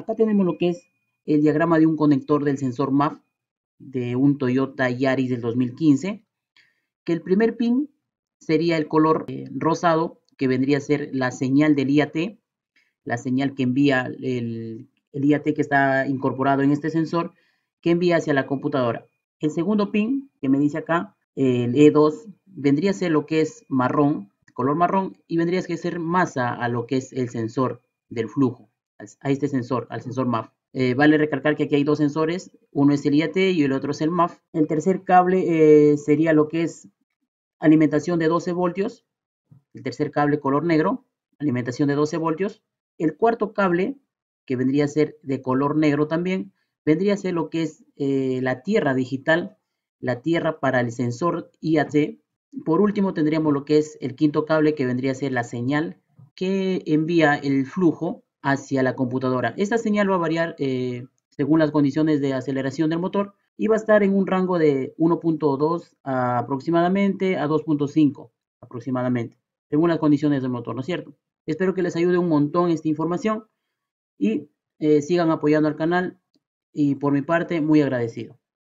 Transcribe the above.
Acá tenemos lo que es el diagrama de un conector del sensor MAF de un Toyota Yaris del 2015, que el primer pin sería el color eh, rosado, que vendría a ser la señal del IAT, la señal que envía el, el IAT que está incorporado en este sensor, que envía hacia la computadora. El segundo pin, que me dice acá, el E2, vendría a ser lo que es marrón, color marrón, y vendría a ser masa a lo que es el sensor del flujo a este sensor, al sensor MAF. Eh, vale recalcar que aquí hay dos sensores, uno es el IAT y el otro es el MAF. El tercer cable eh, sería lo que es alimentación de 12 voltios, el tercer cable color negro, alimentación de 12 voltios. El cuarto cable, que vendría a ser de color negro también, vendría a ser lo que es eh, la tierra digital, la tierra para el sensor IAT. Por último tendríamos lo que es el quinto cable, que vendría a ser la señal que envía el flujo hacia la computadora. Esta señal va a variar eh, según las condiciones de aceleración del motor y va a estar en un rango de 1.2 aproximadamente a 2.5 aproximadamente, según las condiciones del motor, ¿no es cierto? Espero que les ayude un montón esta información y eh, sigan apoyando al canal y por mi parte muy agradecido.